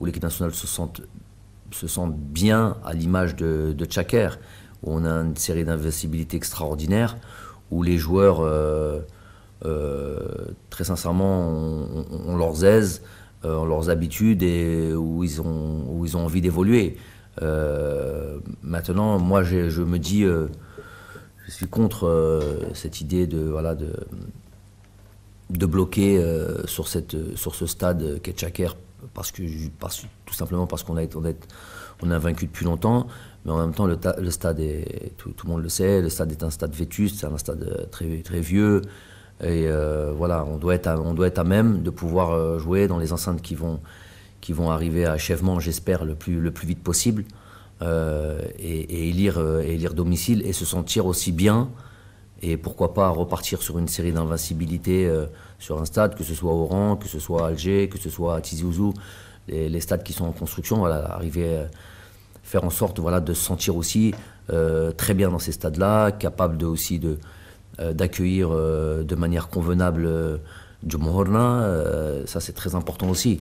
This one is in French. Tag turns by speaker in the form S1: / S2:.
S1: où l'équipe nationale se sent se bien à l'image de, de où on a une série d'invisibilités extraordinaires. où les joueurs, euh, euh, très sincèrement, ont leurs aises, euh, leurs habitudes et où ils ont, ils ont envie d'évoluer. maintenant, moi, je, me dis, je suis contre cette idée de, voilà, de, de bloquer sur, cette, sur ce stade qu'est Chaker parce que, parce, tout simplement parce qu'on a, on on a vaincu depuis longtemps. Mais en même temps, le, stade, est, tout, le monde le sait, le stade est un stade vétuste, c'est un stade euh, très, très vieux. Et euh, voilà, on doit, être à, on doit être à même de pouvoir euh, jouer dans les enceintes qui vont, qui vont arriver à achèvement, j'espère, le plus, le plus vite possible, et, et, et élire domicile et se sentir aussi bien et pourquoi pas repartir sur une série d'invincibilité euh, sur un stade, que ce soit Oran, que ce soit Alger, que ce soit Tizi Ouzou, les, stades qui sont en construction, arriver, à euh, faire en sorte voilà, de se sentir aussi euh, très bien dans ces stades-là, capable de, aussi de, d'accueillir de manière convenable du ça c'est très important aussi.